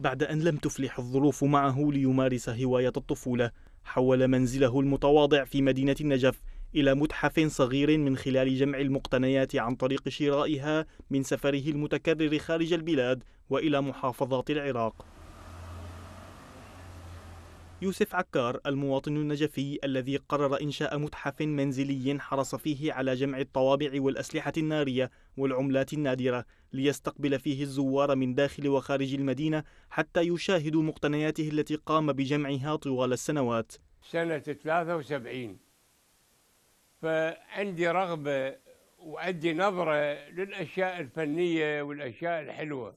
بعد أن لم تفلح الظروف معه ليمارس هواية الطفولة حول منزله المتواضع في مدينة النجف إلى متحف صغير من خلال جمع المقتنيات عن طريق شرائها من سفره المتكرر خارج البلاد وإلى محافظات العراق يوسف عكار المواطن النجفي الذي قرر إنشاء متحف منزلي حرص فيه على جمع الطوابع والأسلحة النارية والعملات النادرة ليستقبل فيه الزوار من داخل وخارج المدينة حتى يشاهدوا مقتنياته التي قام بجمعها طوال السنوات سنة 73 فعندي رغبة وعندي نظرة للأشياء الفنية والأشياء الحلوة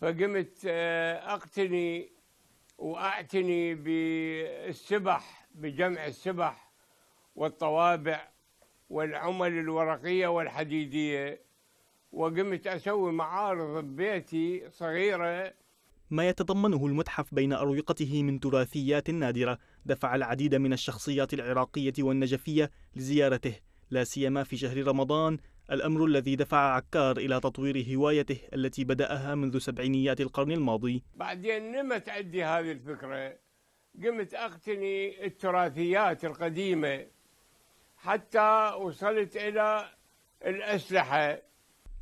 فقمت آه، أقتني وأعتني بالسبح بجمع السبح والطوابع والعمل الورقية والحديدية وقمت أسوي معارض ببيتي صغيرة ما يتضمنه المتحف بين أروقته من تراثيات نادرة دفع العديد من الشخصيات العراقية والنجفية لزيارته لا سيما في شهر رمضان الأمر الذي دفع عكار إلى تطوير هوايته التي بدأها منذ سبعينيات القرن الماضي بعدين نمت عندي هذه الفكرة قمت أقتني التراثيات القديمة حتى وصلت إلى الأسلحة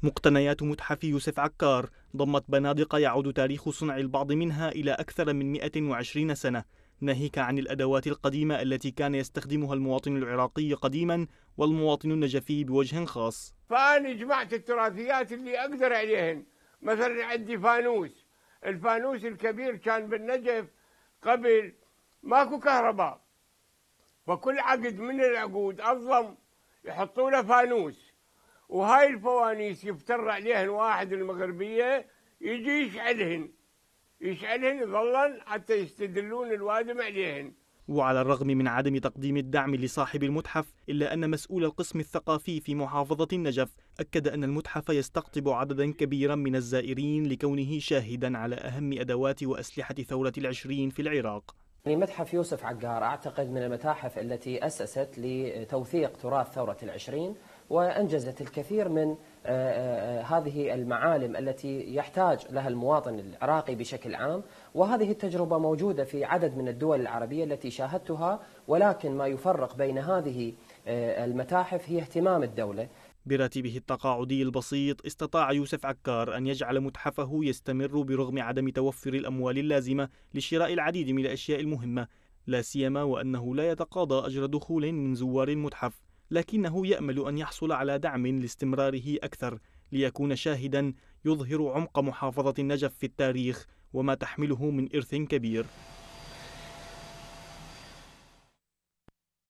مقتنيات متحف يوسف عكار ضمت بنادق يعود تاريخ صنع البعض منها إلى أكثر من 120 سنة ناهيك عن الأدوات القديمة التي كان يستخدمها المواطن العراقي قديما والمواطن النجفي بوجه خاص فأنا جمعت التراثيات اللي أقدر عليهن مثلا عندي فانوس الفانوس الكبير كان بالنجف قبل ماكو كهرباء فكل عقد من العقود أظلم يحطوا له فانوس وهاي الفوانيس يفتر عليهن واحد المغربية يجي يشعلهن يشعلهن يظلن حتى يستدلون الوادم عليهن وعلى الرغم من عدم تقديم الدعم لصاحب المتحف إلا أن مسؤول القسم الثقافي في محافظة النجف أكد أن المتحف يستقطب عددا كبيرا من الزائرين لكونه شاهدا على أهم أدوات وأسلحة ثورة العشرين في العراق يعني متحف يوسف عقار أعتقد من المتاحف التي أسست لتوثيق تراث ثورة العشرين وأنجزت الكثير من آه، آه، آه، هذه المعالم التي يحتاج لها المواطن العراقي بشكل عام وهذه التجربة موجودة في عدد من الدول العربية التي شاهدتها ولكن ما يفرق بين هذه المتاحف هي اهتمام الدولة براتبه التقاعدي البسيط استطاع يوسف عكار أن يجعل متحفه يستمر برغم عدم توفر الأموال اللازمة لشراء العديد من الأشياء المهمة لا سيما وأنه لا يتقاضى أجر دخول من زوار المتحف لكنه يأمل أن يحصل على دعم لاستمراره أكثر ليكون شاهدا يظهر عمق محافظة النجف في التاريخ وما تحمله من إرث كبير